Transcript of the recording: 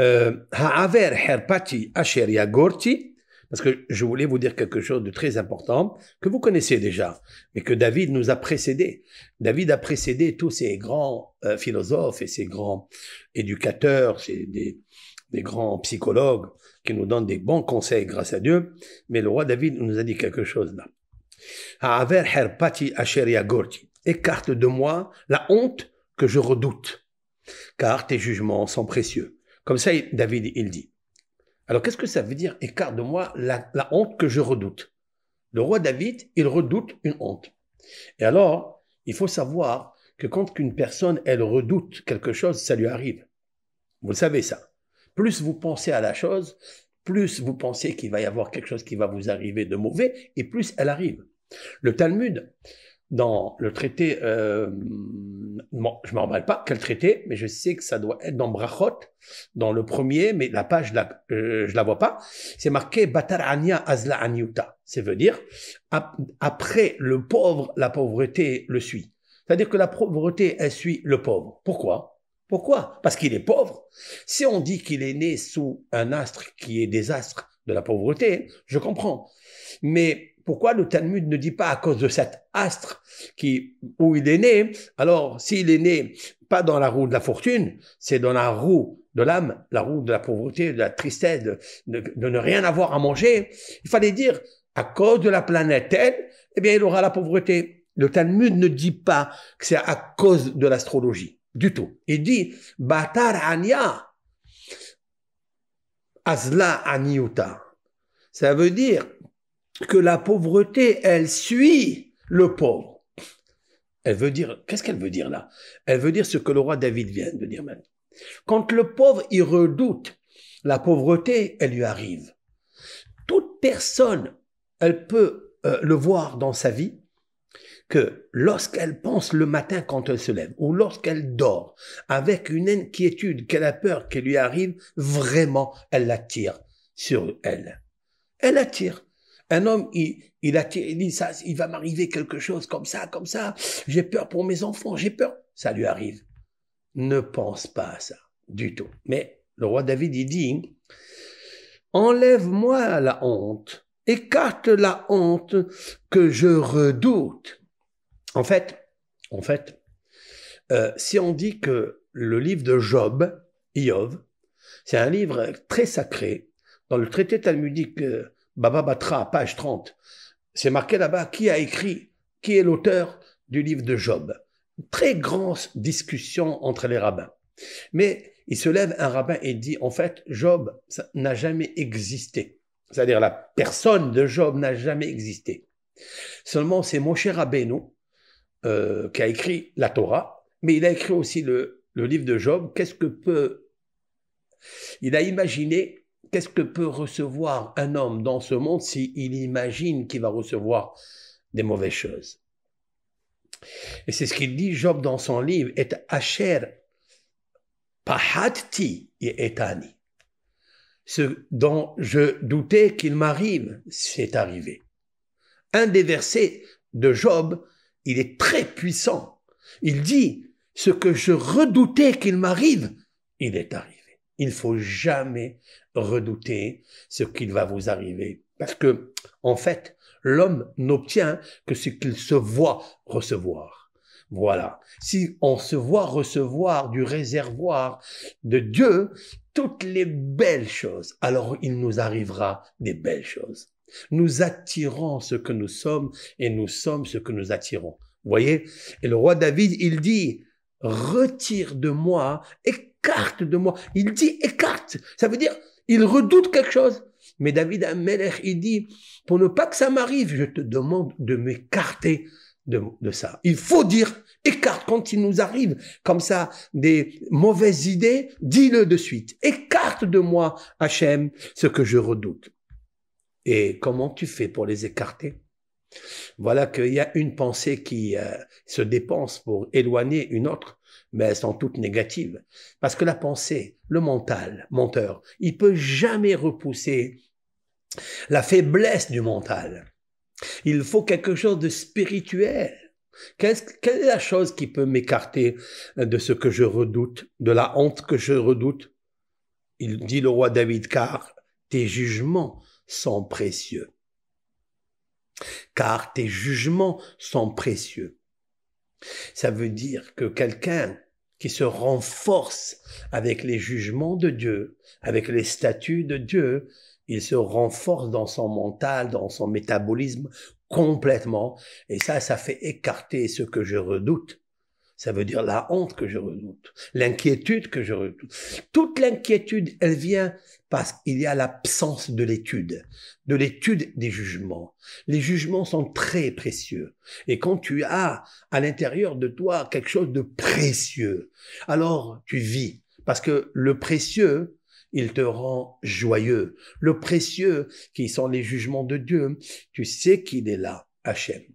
Euh, Haaver Herpati Asher parce que je voulais vous dire quelque chose de très important que vous connaissez déjà, mais que David nous a précédé. David a précédé tous ces grands euh, philosophes et ces grands éducateurs, ces, des, grands psychologues qui nous donnent des bons conseils grâce à Dieu. Mais le roi David nous a dit quelque chose là. Haaver herpati Écarte de moi la honte que je redoute, car tes jugements sont précieux. Comme ça, David, il dit. Alors qu'est-ce que ça veut dire Écarte de moi la, honte que je redoute. Le roi David, il redoute une honte. Et alors, il faut savoir que quand qu'une personne, elle redoute quelque chose, ça lui arrive. Vous le savez ça. Plus vous pensez à la chose, plus vous pensez qu'il va y avoir quelque chose qui va vous arriver de mauvais, et plus elle arrive. Le Talmud, dans le traité euh, Bon, je m'emballe pas, quel traité, mais je sais que ça doit être dans Brachot, dans le premier, mais la page, je la, euh, la vois pas. C'est marqué Batarania Azla Anyuta. Ça veut dire, après le pauvre, la pauvreté le suit. C'est-à-dire que la pauvreté, elle suit le pauvre. Pourquoi? Pourquoi? Parce qu'il est pauvre. Si on dit qu'il est né sous un astre qui est des astres de la pauvreté, je comprends. Mais pourquoi le Talmud ne dit pas à cause de cet astre qui, où il est né Alors, s'il est né pas dans la roue de la fortune, c'est dans la roue de l'âme, la roue de la pauvreté, de la tristesse, de, ne rien avoir à manger. Il fallait dire, à cause de la planète elle, eh bien, il aura la pauvreté. Le Talmud ne dit pas que c'est à cause de l'astrologie, du tout. Il dit, Batar Anya, Azla Aniuta. Ça veut dire que la pauvreté, elle suit le pauvre. Elle veut dire, qu'est-ce qu'elle veut dire là Elle veut dire ce que le roi David vient de dire même. Quand le pauvre, il redoute la pauvreté, elle lui arrive. Toute personne, elle peut euh, le voir dans sa vie, que lorsqu'elle pense le matin quand elle se lève, ou lorsqu'elle dort, avec une inquiétude qu'elle a peur qu'elle lui arrive, vraiment, elle l'attire sur elle. Elle attire. Un homme, il, a, dit ça, il va m'arriver quelque chose comme ça, comme ça. J'ai peur pour mes enfants, j'ai peur. Ça lui arrive. Ne pense pas à ça du tout. Mais le roi David, il dit, enlève-moi la honte, écarte la honte que je redoute. En fait, en fait, euh, si on dit que le livre de Job, Iov, c'est un livre très sacré, dans le traité talmudique euh, Baba Batra, page 30. C'est marqué là-bas qui a écrit, qui est l'auteur du livre de Job. Très grande discussion entre les rabbins. Mais il se lève un rabbin et dit, en fait, Job n'a jamais existé. C'est-à-dire la personne de Job n'a jamais existé. Seulement, c'est mon cher euh, qui a écrit la Torah, mais il a écrit aussi le livre de Job. Qu'est-ce que peut... Il a imaginé Qu'est-ce que peut recevoir un homme dans ce monde s'il imagine qu'il va recevoir des mauvaises choses Et c'est ce qu'il dit, Job, dans son livre, est Asher et Etani. Ce dont je doutais qu'il m'arrive, c'est arrivé. Un des versets de Job, il est très puissant. Il dit, ce que je redoutais qu'il m'arrive, il est arrivé. Il faut jamais redouter ce qu'il va vous arriver. Parce que, en fait, l'homme n'obtient que ce qu'il se voit recevoir. Voilà. Si on se voit recevoir du réservoir de Dieu toutes les belles choses, alors il nous arrivera des belles choses. Nous attirons ce que nous sommes et nous sommes ce que nous attirons. Vous voyez Et le roi David, il dit, retire de moi, écarte de moi. Il dit écarte. Ça veut dire, il redoute quelque chose. Mais David Amelech, il dit, pour ne pas que ça m'arrive, je te demande de m'écarter de, de, ça. Il faut dire, écarte quand il nous arrive comme ça des mauvaises idées, dis-le de suite. Écarte de moi, Hachem, ce que je redoute. Et comment tu fais pour les écarter voilà qu'il y a une pensée qui euh, se dépense pour éloigner une autre, mais elles sont toutes négatives. Parce que la pensée, le mental, menteur, il peut jamais repousser la faiblesse du mental. Il faut quelque chose de spirituel. quelle est la chose qui peut m'écarter euh, de ce que je redoute, de la honte que je redoute Il dit le roi David, car tes jugements sont précieux car tes jugements sont précieux. Ça veut dire que quelqu'un qui se renforce avec les jugements de Dieu, avec les statuts de Dieu, il se renforce dans son mental, dans son métabolisme complètement. Et ça, ça fait écarter ce que je redoute. Ça veut dire la honte que je redoute, l'inquiétude que je redoute. Toute l'inquiétude, elle vient parce qu'il y a l'absence de l'étude, de l'étude des jugements. Les jugements sont très précieux. Et quand tu as à l'intérieur de toi quelque chose de précieux, alors tu vis. Parce que le précieux, il te rend joyeux. Le précieux, qui sont les jugements de Dieu, tu sais qu'il est là, Hachem.